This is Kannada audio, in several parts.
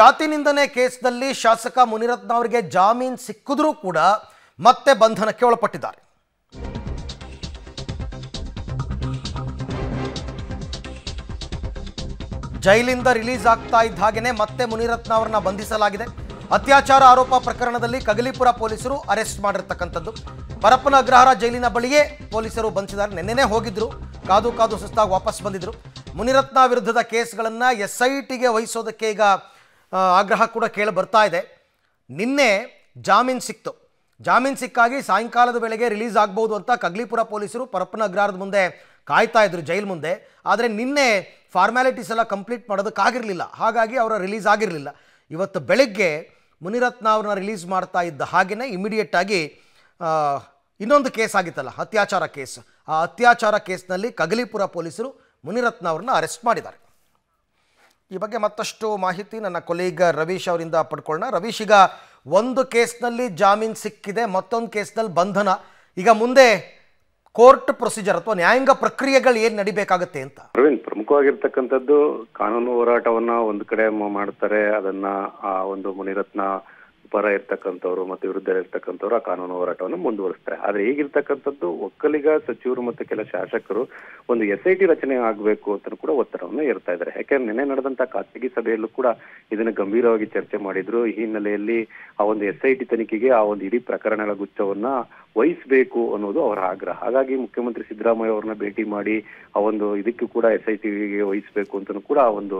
ಜಾತಿ ನಿಂದನೆ ಕೇಸ್ನಲ್ಲಿ ಶಾಸಕ ಮುನಿರತ್ನ ಅವರಿಗೆ ಜಾಮೀನು ಸಿಕ್ಕಿದ್ರೂ ಕೂಡ ಮತ್ತೆ ಬಂಧನಕ್ಕೆ ಒಳಪಟ್ಟಿದ್ದಾರೆ ಜೈಲಿಂದ ರಿಲೀಸ್ ಆಗ್ತಾ ಇದ್ದ ಹಾಗೆಯೇ ಮತ್ತೆ ಮುನಿರತ್ನ ಅವರನ್ನ ಬಂಧಿಸಲಾಗಿದೆ ಅತ್ಯಾಚಾರ ಆರೋಪ ಪ್ರಕರಣದಲ್ಲಿ ಕಗಲಿಪುರ ಪೊಲೀಸರು ಅರೆಸ್ಟ್ ಮಾಡಿರ್ತಕ್ಕಂಥದ್ದು ಪರಪ್ಪನ ಅಗ್ರಹಾರ ಜೈಲಿನ ಬಳಿಯೇ ಪೊಲೀಸರು ಬಂಧಿಸಿದ್ದಾರೆ ನಿನ್ನೆನೆ ಹೋಗಿದ್ರು ಕಾದು ಕಾದು ಸುಸ್ತಾಗಿ ವಾಪಸ್ ಬಂದಿದ್ರು ಮುನಿರತ್ನ ವಿರುದ್ಧದ ಕೇಸ್ಗಳನ್ನು ಎಸ್ ಐ ಟಿಗೆ ವಹಿಸೋದಕ್ಕೆ ಈಗ ಆಗ್ರಹ ಕೂಡ ಕೇಳಿ ಬರ್ತಾ ಇದೆ ನಿನ್ನೆ ಜಾಮೀನು ಸಿಕ್ತು ಜಾಮೀನು ಸಿಕ್ಕಾಗಿ ಸಾಯಂಕಾಲದ ವೇಳೆಗೆ ರಿಲೀಸ್ ಆಗ್ಬೋದು ಅಂತ ಕಗ್ಲಿಪುರ ಪೊಲೀಸರು ಪರಪ್ಪನ ಅಗ್ರಹಾರದ ಮುಂದೆ ಕಾಯ್ತಾ ಇದ್ರು ಜೈಲ್ ಮುಂದೆ ಆದರೆ ನಿನ್ನೆ ಫಾರ್ಮ್ಯಾಲಿಟೀಸ್ ಎಲ್ಲ ಕಂಪ್ಲೀಟ್ ಮಾಡೋದಕ್ಕಾಗಿರಲಿಲ್ಲ ಹಾಗಾಗಿ ಅವರ ರಿಲೀಸ್ ಆಗಿರಲಿಲ್ಲ ಇವತ್ತು ಬೆಳಗ್ಗೆ ಮುನಿರತ್ನ ಅವ್ರನ್ನ ರಿಲೀಸ್ ಮಾಡ್ತಾ ಇದ್ದ ಹಾಗೆಯೇ ಆಗಿ ಇನ್ನೊಂದು ಕೇಸ್ ಆಗಿತ್ತಲ್ಲ ಅತ್ಯಾಚಾರ ಕೇಸ್ ಆ ಅತ್ಯಾಚಾರ ಕೇಸ್ನಲ್ಲಿ ಕಗಲಿಪುರ ಪೊಲೀಸರು ಮುನಿರತ್ನ ಅವ್ರನ್ನ ಅರೆಸ್ಟ್ ಮಾಡಿದ್ದಾರೆ ಈ ಬಗ್ಗೆ ಮತ್ತಷ್ಟು ಮಾಹಿತಿ ನನ್ನ ಕೊಲೀಗ್ ರವೀಶ್ ಅವರಿಂದ ಪಡ್ಕೊಳ್ಳೋಣ ರವೀಶ್ ಈಗ ಒಂದು ಕೇಸ್ನಲ್ಲಿ ಜಾಮೀನು ಸಿಕ್ಕಿದೆ ಮತ್ತೊಂದು ಕೇಸ್ನಲ್ಲಿ ಬಂಧನ ಈಗ ಮುಂದೆ ಕೋರ್ಟ್ ಪ್ರೊಸೀಜರ್ ಅಥವಾ ನ್ಯಾಯಾಂಗ ಪ್ರಕ್ರಿಯೆಗಳು ಏನ್ ನಡಿಬೇಕಾಗುತ್ತೆ ಅಂತ ಅರವಿಂದ್ ಪ್ರಮುಖವಾಗಿರ್ತಕ್ಕಂಥದ್ದು ಕಾನೂನು ಹೋರಾಟವನ್ನ ಒಂದು ಕಡೆ ಮಾಡ್ತಾರೆ ಅದನ್ನ ಆ ಒಂದು ಮುನಿರತ್ನ ಪರ ಇರ್ತಕ್ಕಂಥವ್ರು ಮತ್ತು ವಿರುದ್ಧ ಇರ್ತಕ್ಕಂಥವ್ರು ಆ ಕಾನೂನು ಹೋರಾಟವನ್ನು ಮುಂದುವರಿಸ್ತಾರೆ ಆದರೆ ಈಗಿರ್ತಕ್ಕಂಥದ್ದು ಒಕ್ಕಲಿಗ ಸಚಿವರು ಮತ್ತು ಕೆಲ ಶಾಸಕರು ಒಂದು ಎಸ್ ಐ ಟಿ ರಚನೆ ಆಗಬೇಕು ಅಂತ ಕೂಡ ಒತ್ತಡವನ್ನು ಇರ್ತಾ ಇದ್ದಾರೆ ಯಾಕೆಂದ್ರೆ ನಿನ್ನೆ ನಡೆದಂತ ಖಾಸಗಿ ಸಭೆಯಲ್ಲೂ ಕೂಡ ಇದನ್ನು ಗಂಭೀರವಾಗಿ ಚರ್ಚೆ ಮಾಡಿದ್ರು ಈ ಹಿನ್ನೆಲೆಯಲ್ಲಿ ಆ ಒಂದು ಎಸ್ ಐ ಟಿ ತನಿಖೆಗೆ ಆ ಒಂದು ಇಡೀ ಪ್ರಕರಣಗಳ ಗುಚ್ಛವನ್ನ ವಹಿಸಬೇಕು ಅನ್ನೋದು ಅವರ ಆಗ್ರಹ ಹಾಗಾಗಿ ಮುಖ್ಯಮಂತ್ರಿ ಸಿದ್ದರಾಮಯ್ಯ ಅವರನ್ನ ಭೇಟಿ ಮಾಡಿ ಆ ಒಂದು ಇದಕ್ಕೂ ಕೂಡ ಎಸ್ ಐ ಟಿಗೆ ವಹಿಸಬೇಕು ಅಂತ ಕೂಡ ಆ ಒಂದು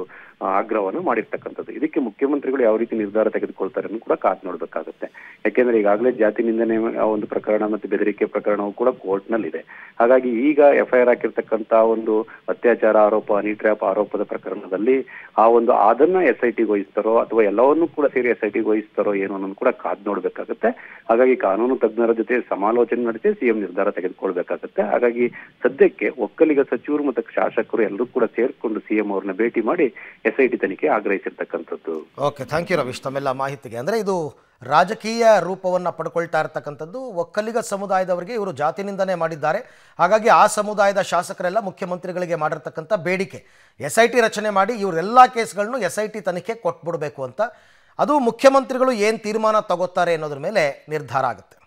ಆಗ್ರಹವನ್ನು ಮಾಡಿರ್ತಕ್ಕಂಥದ್ದು ಇದಕ್ಕೆ ಮುಖ್ಯಮಂತ್ರಿಗಳು ಯಾವ ರೀತಿ ನಿರ್ಧಾರ ತೆಗೆದುಕೊಳ್ತಾರೆ ಕೂಡ ನೋಡ್ಬೇಕಾಗುತ್ತೆ ಯಾಕೆಂದ್ರೆ ಈಗಾಗಲೇ ಜಾತಿ ನಿಂದನೆ ಒಂದು ಪ್ರಕರಣ ಮತ್ತು ಬೆದರಿಕೆ ಪ್ರಕರಣವು ಕೂಡ ಕೋರ್ಟ್ನಲ್ಲಿ ಇದೆ ಹಾಗಾಗಿ ಈಗ ಎಫ್ಐಆರ್ ಹಾಕಿರ್ತಕ್ಕಂತ ಒಂದು ಅತ್ಯಾಚಾರ ಆರೋಪ ಹನಿ ಆರೋಪದ ಪ್ರಕರಣದಲ್ಲಿ ಆ ಒಂದು ಅದನ್ನ ಎಸ್ ಐ ಟಿಗೆ ವಹಿಸ್ತಾರೋ ಅಥವಾ ಎಲ್ಲವನ್ನೂ ಕೂಡ ಸೇರಿ ಎಸ್ ಐ ಟಿಗೆ ವಹಿಸ್ತಾರೋ ಏನು ಅನ್ನೋದು ಕೂಡ ಕಾದ್ ನೋಡ್ಬೇಕಾಗುತ್ತೆ ಹಾಗಾಗಿ ಕಾನೂನು ತಜ್ಞರ ಜೊತೆ ಸಮಾಲೋಚನೆ ನಡೆಸಿ ಸಿಎಂ ನಿರ್ಧಾರ ತೆಗೆದುಕೊಳ್ಬೇಕಾಗುತ್ತೆ ಹಾಗಾಗಿ ಸದ್ಯಕ್ಕೆ ಒಕ್ಕಲಿಗ ಸಚಿವರು ಮತ್ತು ಶಾಸಕರು ಎಲ್ಲರೂ ಕೂಡ ಸೇರ್ಕೊಂಡು ಸಿಎಂ ಅವ್ರನ್ನ ಭೇಟಿ ಮಾಡಿ ಎಸ್ ಐ ಟಿ ತನಿಖೆ ಆಗ್ರಹಿಸಿರ್ತಕ್ಕಂಥದ್ದು ಓಕೆ ಥ್ಯಾಂಕ್ ಯು ರವೀಶ್ ತಮ್ಮೆಲ್ಲ ಮಾಹಿತಿಗೆ ಅಂದ್ರೆ ಇದು ರಾಜಕೀಯ ರೂಪವನ್ನು ಪಡ್ಕೊಳ್ತಾ ಇರತಕ್ಕಂಥದ್ದು ಒಕ್ಕಲಿಗ ಸಮುದಾಯದವರಿಗೆ ಇವರು ಜಾತಿನಿಂದನೇ ಮಾಡಿದ್ದಾರೆ ಹಾಗಾಗಿ ಆ ಸಮುದಾಯದ ಶಾಸಕರೆಲ್ಲ ಮುಖ್ಯಮಂತ್ರಿಗಳಿಗೆ ಮಾಡಿರ್ತಕ್ಕಂಥ ಬೇಡಿಕೆ ಎಸ್ ಐ ಟಿ ರಚನೆ ಮಾಡಿ ಇವರೆಲ್ಲ ಕೇಸ್ಗಳನ್ನು ಎಸ್ ಐ ಟಿ ತನಿಖೆ ಕೊಟ್ಬಿಡಬೇಕು ಅಂತ ಅದು ಮುಖ್ಯಮಂತ್ರಿಗಳು ಏನು ತೀರ್ಮಾನ ತಗೋತಾರೆ ಅನ್ನೋದ್ರ ಮೇಲೆ ನಿರ್ಧಾರ ಆಗುತ್ತೆ